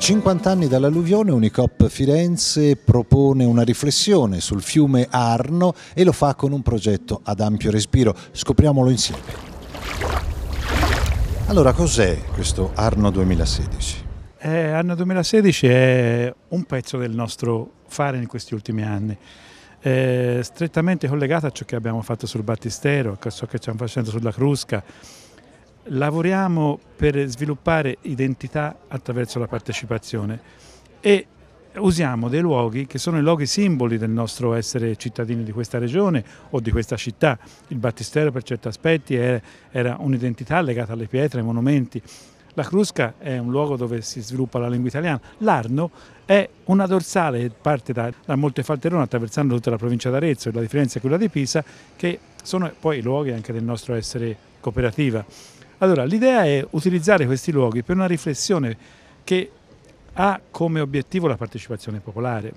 50 anni dall'alluvione Unicop Firenze propone una riflessione sul fiume Arno e lo fa con un progetto ad ampio respiro. Scopriamolo insieme. Allora cos'è questo Arno 2016? Eh, Arno 2016 è un pezzo del nostro fare in questi ultimi anni. Eh, strettamente collegato a ciò che abbiamo fatto sul Battistero, a ciò che stiamo facendo sulla Crusca, lavoriamo per sviluppare identità attraverso la partecipazione e usiamo dei luoghi che sono i luoghi simboli del nostro essere cittadini di questa regione o di questa città. Il battistero per certi aspetti era, un'identità legata alle pietre, ai monumenti. La Crusca è un luogo dove si sviluppa la lingua italiana. L'Arno è una dorsale che parte da, da Montefalterone attraversando tutta la provincia d'Arezzo e la differenza è quella di Pisa, che sono poi i luoghi anche del nostro essere cooperativa. Allora, l'idea è utilizzare questi luoghi per una riflessione che ha come obiettivo la partecipazione popolare.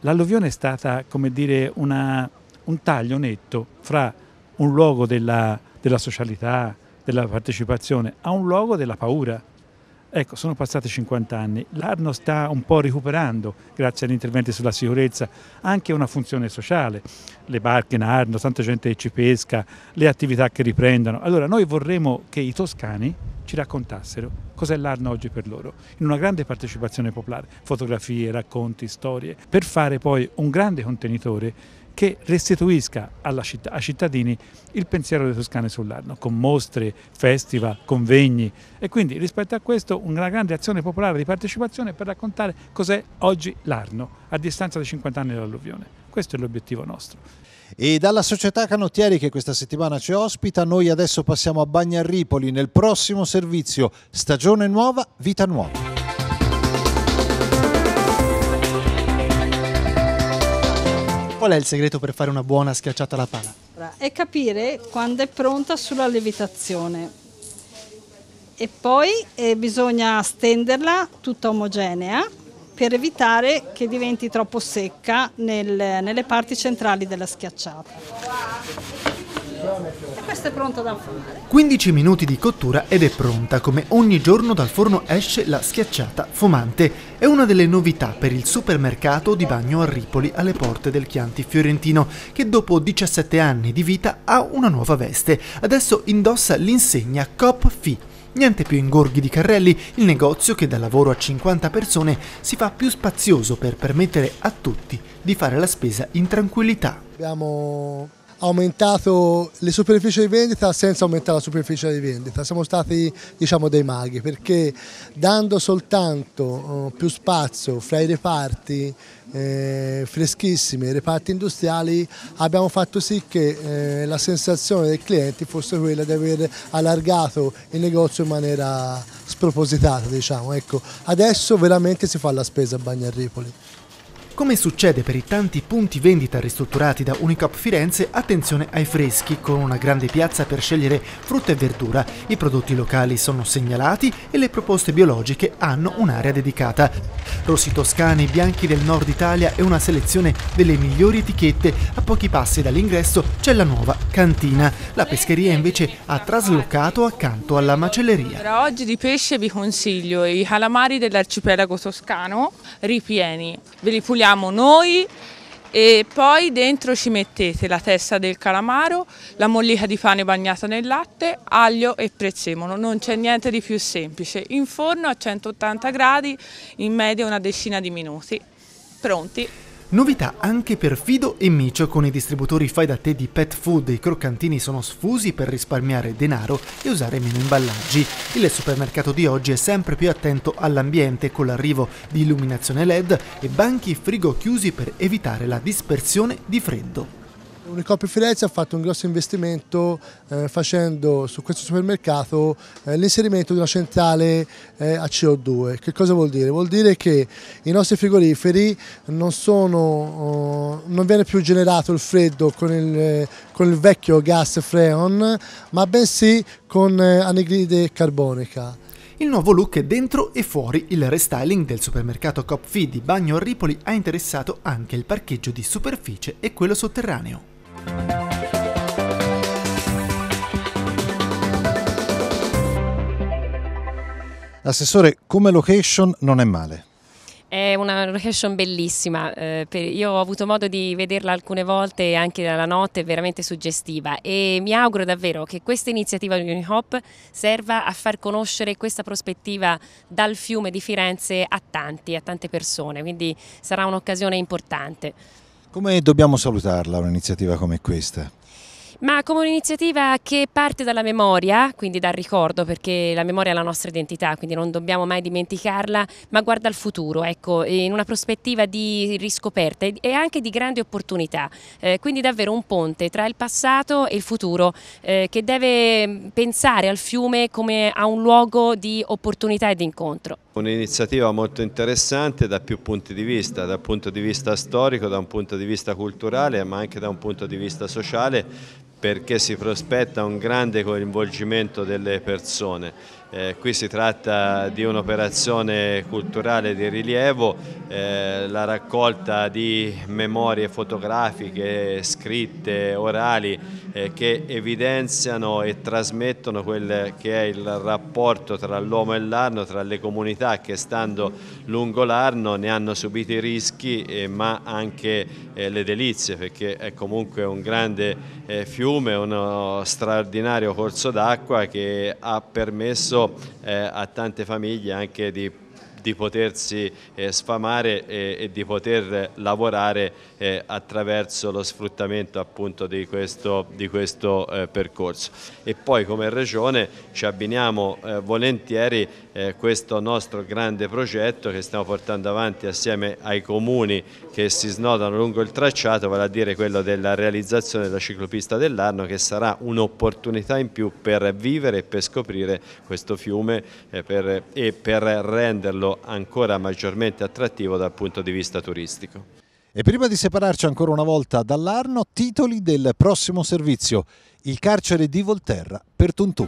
L'alluvione è stata, come dire, una, un taglio netto fra un luogo della, della socialità, della partecipazione, a un luogo della paura, Ecco, sono passati 50 anni, l'Arno sta un po' recuperando, grazie agli interventi sulla sicurezza, anche una funzione sociale, le barche in Arno, tanta gente che ci pesca, le attività che riprendono. Allora noi vorremmo che i toscani ci raccontassero cos'è l'Arno oggi per loro, in una grande partecipazione popolare, fotografie, racconti, storie, per fare poi un grande contenitore che restituisca citt ai cittadini il pensiero delle Toscane sull'Arno, con mostre, festival, convegni e quindi rispetto a questo una grande azione popolare di partecipazione per raccontare cos'è oggi l'Arno a distanza di 50 anni dall'alluvione. Questo è l'obiettivo nostro. E dalla società canottieri che questa settimana ci ospita, noi adesso passiamo a Bagnaripoli nel prossimo servizio Stagione Nuova, Vita Nuova. Qual è il segreto per fare una buona schiacciata alla pala? È capire quando è pronta sulla levitazione e poi eh, bisogna stenderla tutta omogenea per evitare che diventi troppo secca nel, nelle parti centrali della schiacciata. E questo è pronto da fare. 15 minuti di cottura ed è pronta. Come ogni giorno dal forno esce la schiacciata fumante. È una delle novità per il supermercato di bagno a Ripoli alle porte del Chianti Fiorentino, che dopo 17 anni di vita ha una nuova veste. Adesso indossa l'insegna Cop Fi. Niente più ingorghi di carrelli, il negozio che dà lavoro a 50 persone si fa più spazioso per permettere a tutti di fare la spesa in tranquillità. Abbiamo aumentato le superfici di vendita senza aumentare la superficie di vendita, siamo stati diciamo, dei maghi perché dando soltanto oh, più spazio fra i reparti eh, freschissimi, i reparti industriali abbiamo fatto sì che eh, la sensazione dei clienti fosse quella di aver allargato il negozio in maniera spropositata. Diciamo. Ecco, adesso veramente si fa la spesa a Bagnarripoli. Come succede per i tanti punti vendita ristrutturati da Unicop Firenze, attenzione ai freschi, con una grande piazza per scegliere frutta e verdura. I prodotti locali sono segnalati e le proposte biologiche hanno un'area dedicata. Rossi toscani, bianchi del nord Italia e una selezione delle migliori etichette. A pochi passi dall'ingresso c'è la nuova cantina. La pescheria invece ha traslocato accanto alla macelleria. Tra oggi di pesce vi consiglio i calamari dell'arcipelago toscano ripieni. Ve li puliamo siamo noi e poi dentro ci mettete la testa del calamaro, la mollica di pane bagnata nel latte, aglio e prezzemolo, non c'è niente di più semplice. In forno a 180 gradi, in media una decina di minuti. Pronti? Novità anche per Fido e Micio con i distributori fai da te di pet food, i croccantini sono sfusi per risparmiare denaro e usare meno imballaggi. Il supermercato di oggi è sempre più attento all'ambiente con l'arrivo di illuminazione LED e banchi frigo chiusi per evitare la dispersione di freddo. Unicopio Firenze ha fatto un grosso investimento eh, facendo su questo supermercato eh, l'inserimento di una centrale eh, a CO2. Che cosa vuol dire? Vuol dire che i nostri frigoriferi non, sono, eh, non viene più generato il freddo con il, eh, con il vecchio gas freon, ma bensì con eh, anidride carbonica. Il nuovo look è dentro e fuori il restyling del supermercato Copfi di Bagno a Ripoli ha interessato anche il parcheggio di superficie e quello sotterraneo. Assessore, come location non è male. È una location bellissima, eh, io ho avuto modo di vederla alcune volte anche dalla notte, è veramente suggestiva e mi auguro davvero che questa iniziativa di Unihop serva a far conoscere questa prospettiva dal fiume di Firenze a tanti, a tante persone, quindi sarà un'occasione importante. Come dobbiamo salutarla un'iniziativa come questa? ma come un'iniziativa che parte dalla memoria, quindi dal ricordo, perché la memoria è la nostra identità, quindi non dobbiamo mai dimenticarla, ma guarda al futuro, ecco, in una prospettiva di riscoperta e anche di grandi opportunità, eh, quindi davvero un ponte tra il passato e il futuro eh, che deve mm, pensare al fiume come a un luogo di opportunità e di incontro. Un'iniziativa molto interessante da più punti di vista, dal punto di vista storico, da un punto di vista culturale, ma anche da un punto di vista sociale perché si prospetta un grande coinvolgimento delle persone. Eh, qui si tratta di un'operazione culturale di rilievo, eh, la raccolta di memorie fotografiche, scritte, orali eh, che evidenziano e trasmettono quel che è il rapporto tra l'uomo e l'Arno, tra le comunità che stando lungo l'Arno ne hanno subito i rischi eh, ma anche eh, le delizie perché è comunque un grande eh, fiume, uno straordinario corso d'acqua che ha permesso permesso eh, a tante famiglie anche di, di potersi eh, sfamare e, e, di poter lavorare eh, attraverso lo sfruttamento appunto di questo, di questo eh, percorso. E poi come Regione ci abbiniamo eh, volentieri eh, questo nostro grande progetto che stiamo portando avanti assieme ai comuni che si snodano lungo il tracciato, vale a dire quello della realizzazione della ciclopista dell'Arno che sarà un'opportunità in più per vivere e per scoprire questo fiume e eh, per, e per renderlo ancora maggiormente attrattivo dal punto di vista turistico. E prima di separarci ancora una volta dall'Arno, titoli del prossimo servizio, il carcere di Volterra per Tuntù.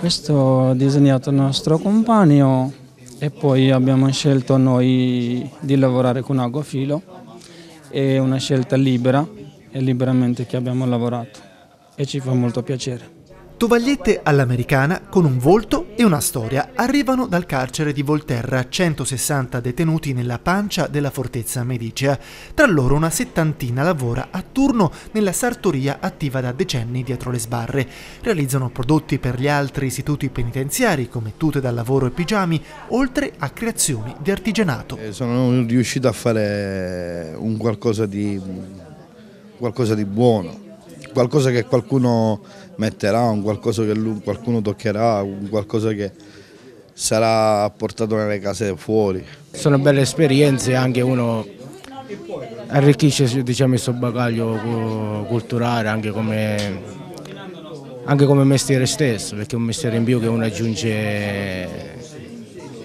Questo ha disegnato il nostro compagno e poi abbiamo scelto noi di lavorare con Aguafilo. È una scelta libera e liberamente che abbiamo lavorato e ci fa molto piacere. Tovagliette all'americana con un volto e una storia arrivano dal carcere di Volterra 160 detenuti nella pancia della fortezza medicea. Tra loro una settantina lavora a turno nella sartoria attiva da decenni dietro le sbarre. Realizzano prodotti per gli altri istituti penitenziari come tute da lavoro e pigiami, oltre a creazioni di artigianato. Eh, sono riuscito a fare un qualcosa di, qualcosa di buono, qualcosa che qualcuno metterà, un qualcosa che lui, qualcuno toccherà, un qualcosa che sarà portato nelle case fuori. Sono belle esperienze, anche uno arricchisce diciamo, il suo bagaglio culturale anche come, anche come mestiere stesso, perché è un mestiere in più che uno aggiunge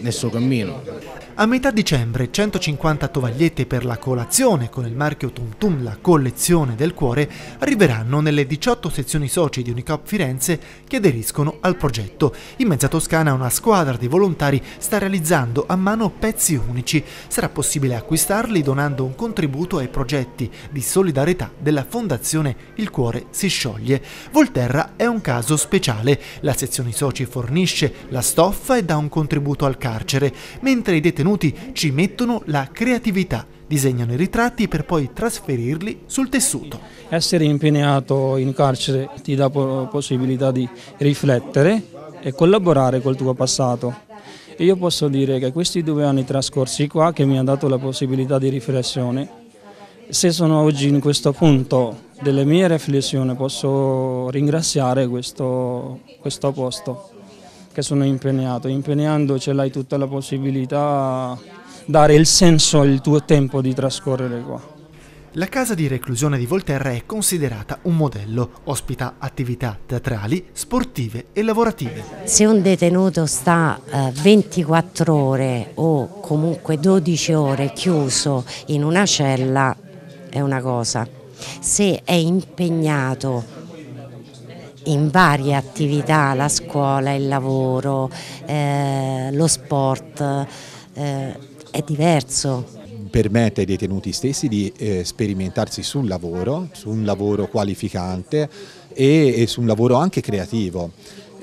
nel suo cammino. A metà dicembre 150 tovagliette per la colazione con il marchio Tum Tum la collezione del cuore arriveranno nelle 18 sezioni soci di Unicop Firenze che aderiscono al progetto. In mezza Toscana una squadra di volontari sta realizzando a mano pezzi unici. Sarà possibile acquistarli donando un contributo ai progetti di solidarietà della fondazione Il Cuore si scioglie. Volterra è un caso speciale. La sezione soci fornisce la stoffa e dà un contributo al carcere, mentre i detenuti contenuti, ci mettono la creatività, disegnano i ritratti per poi trasferirli sul tessuto. Essere impegnato in carcere ti dà possibilità di riflettere e collaborare col tuo passato. E io posso dire che questi due anni trascorsi qua, che mi hanno dato la possibilità di riflessione, se sono oggi in questo punto delle mie riflessioni posso ringraziare questo, questo posto che sono impegnato. Impegnando ce l'hai tutta la possibilità dare il senso al tuo tempo di trascorrere qua. La casa di reclusione di Volterra è considerata un modello, ospita attività teatrali, sportive e lavorative. Se un detenuto sta 24 eh, ore o comunque 12 ore chiuso in una cella è una cosa, se è impegnato in varie attività, la scuola, il lavoro, eh, lo sport, eh, è diverso. Permette ai detenuti stessi di eh, sperimentarsi sul lavoro, su un lavoro qualificante e, e su un lavoro anche creativo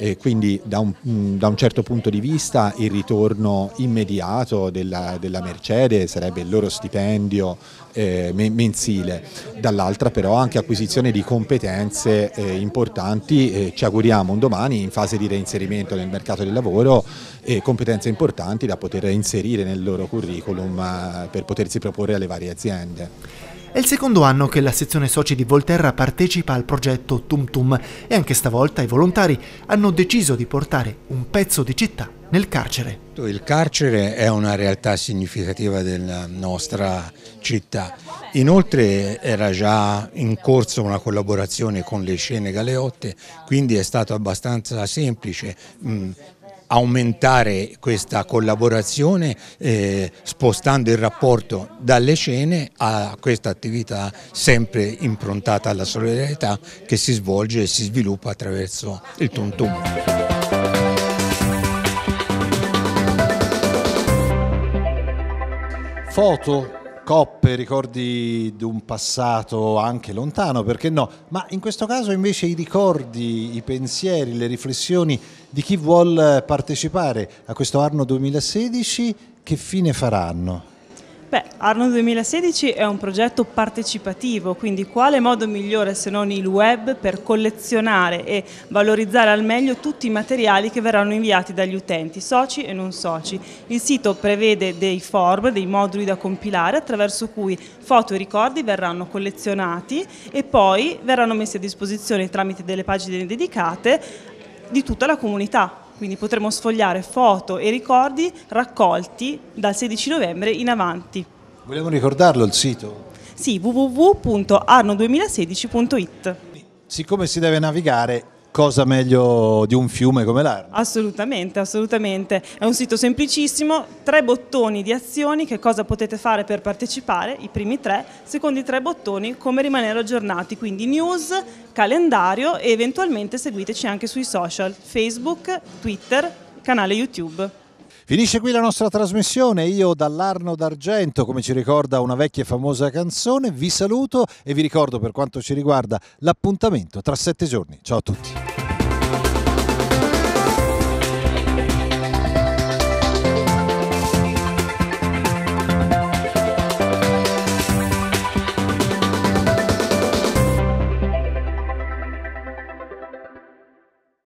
e quindi da un, mm, da un, certo punto di vista il ritorno immediato della, della Mercedes sarebbe il loro stipendio eh, mensile, dall'altra però anche acquisizione di competenze eh, importanti, eh, ci auguriamo un domani in fase di reinserimento nel mercato del lavoro, eh, competenze importanti da poter inserire nel loro curriculum eh, per potersi proporre alle varie aziende. È il secondo anno che la sezione soci di Volterra partecipa al progetto Tum Tum e anche stavolta i volontari hanno deciso di portare un pezzo di città nel carcere. Il carcere è una realtà significativa della nostra città. Inoltre era già in corso una collaborazione con le scene galeotte, quindi è stato abbastanza semplice mh, mm, aumentare questa collaborazione eh, spostando il rapporto dalle cene a questa attività sempre improntata alla solidarietà che si svolge e si sviluppa attraverso il Tuntum. Foto coppe, ricordi di un passato anche lontano, perché no? Ma in questo caso invece i ricordi, i pensieri, le riflessioni di chi vuole partecipare a questo anno 2016 che fine faranno? Beh, Arno 2016 è un progetto partecipativo, quindi quale modo migliore se non il web per collezionare e valorizzare al meglio tutti i materiali che verranno inviati dagli utenti, soci e non soci. Il sito prevede dei form, dei moduli da compilare attraverso cui foto e ricordi verranno collezionati e poi verranno messi a disposizione tramite delle pagine dedicate di tutta la comunità, quindi potremo sfogliare foto e ricordi raccolti dal 16 novembre in avanti. Volevo ricordarlo il sito? Sì, www.arno2016.it. Siccome si deve navigare cosa meglio di un fiume come l'Arno? Assolutamente, assolutamente. È un sito semplicissimo, tre bottoni di azioni, che cosa potete fare per partecipare, i primi tre, secondo i tre bottoni come rimanere aggiornati, quindi news, calendario e eventualmente seguiteci anche sui social, Facebook, Twitter, canale YouTube. Finisce qui la nostra trasmissione, io dall'Arno d'Argento, come ci ricorda una vecchia e famosa canzone, vi saluto e vi ricordo per quanto ci riguarda l'appuntamento tra sette giorni. Ciao a tutti.